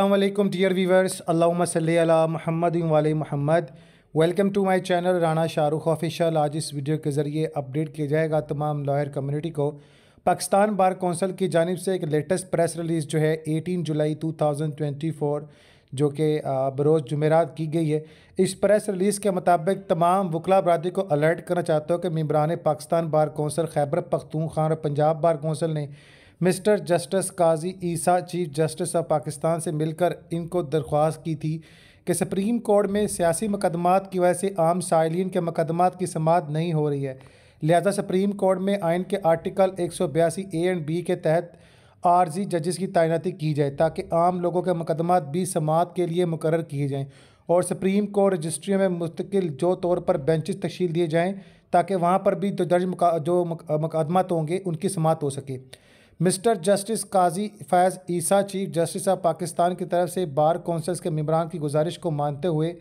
अल्लाम dear viewers अल्लाम महमद वाल महमद welcome to my channel Rana Shahrukh official आज इस वीडियो के ज़रिए अपडेट किया जाएगा तमाम लॉयर कम्युनिटी को पाकिस्तान बार कौंसल की जानब से एक लेटेस्ट प्रेस रिलीज़ जो है 18 जुलाई 2024 जो कि बरोज़ जमेरात की गई है इस प्रेस रिलीज़ के मुताबिक तमाम वकला बरदरी को अलर्ट करना चाहता हूँ कि मम्बरान पाकिस्तान बार कौंसल खैबर खान और पंजाब बार कौंसल ने mister justice Qazi Isa chief justice of Pakistan से मिलकर इनको दरख्वास्त की थी कि सुप्रीम कोर्ट में सियासी मुकदमात की वजह से आम सालीन के मुकदमात की समात नहीं हो रही है लिहाजा सुप्रीम कोर्ट में आइन के आर्टिकल एक सौ बयासी ए एंड बी के तहत आरजी जजेस की तैनाती की जाए ताकि आम लोगों के मुकदमा भी समात के लिए मुकर किए जाएँ और सुप्रीम कोर्ट रजिस्ट्रियों में मुस्तकिल जो तौर पर बेंचेस तशील दिए जाएँ ताकि वहाँ पर भी जो दर्ज मुका, जो मुकदमात होंगे उनकी समात हो सके mister justice Qazi Faez Isa chief justice of Pakistan की तरफ से बार कौंसल्स के मम्बरान की गुजारिश को मानते हुए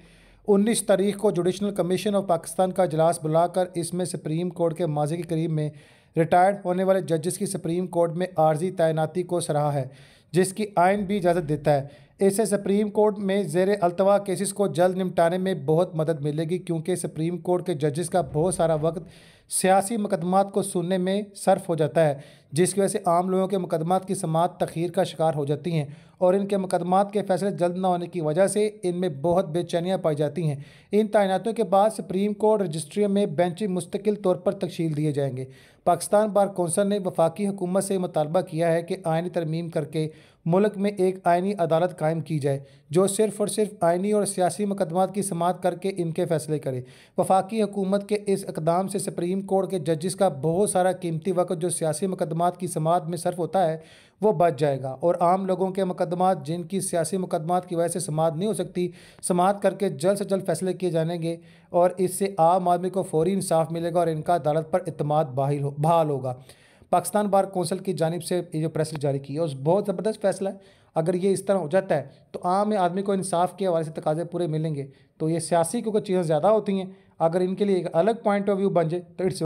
19 तारीख को जुडिशल कमीशन ऑफ पाकिस्तान का अजलास बुलाकर इसमें सुप्रीम कोर्ट के माजी के करीब में रिटायर्ड होने वाले जजेस की सुप्रीम कोर्ट में आर्जी तैनाती को सराहा है जिसकी आयन भी इजाज़त देता है इससे सुप्रीम कोर्ट में जेर अलतवा केसेस को जल्द निपटाने में बहुत मदद मिलेगी क्योंकि सुप्रीम कोर्ट के जजेस का बहुत सारा वक्त सियासी मुकदमात को सुनने में सर्फ हो जाता है जिसकी वजह से आम लोगों के मुकदमात की समात तखीर का शिकार हो जाती हैं और इनके मुकदमात के फैसले जल्द न होने की वजह से इनमें बहुत बेचैनियाँ पाई जाती हैं इन तैनातों के बाद सुप्रीम कोर्ट रजिस्ट्री में बेंच मुस्तकिल तौर पर तकशील दिए जाएंगे पाकिस्तान बार कौंसल ने वफाकी हुकूमत से मुतालबा किया है कि आइनी तरमीम करके मुल्क में एक आइनी अदालत कायम की जाए जो सिर्फ और सिर्फ आइनी और सियासी मुकदमात की समात करके इनके फैसले करे वफाकी हुकूमत के इस इकदाम से सुप्रीम सुप्रीम कोर्ट के जजिस का बहुत सारा कीमती वक्त जो सियासी मुकदमात की समात में सर्फ होता है वो बच जाएगा और आम लोगों के मुकदमात जिनकी सियासी मुकदमात की वजह से समात नहीं हो सकती समात करके जल्द से जल्द फैसले किए जाएंगे और इससे आम आदमी को फौरी इंसाफ मिलेगा और इनका अदालत पर अतमाद बहाल होगा पाकिस्तान बार कौंसिल की जानब से ये जो प्रेस जारी की है उस बहुत ज़बरदस्त फैसला है अगर ये इस तरह हो जाता है तो आम आदमी को इंसाफ के हवाले से तकाजे पूरे मिलेंगे तो ये सियासी क्योंकि चीज़ें ज़्यादा होती हैं अगर इनके लिए एक अलग पॉइंट ऑफ व्यू बन जाए तो इट्स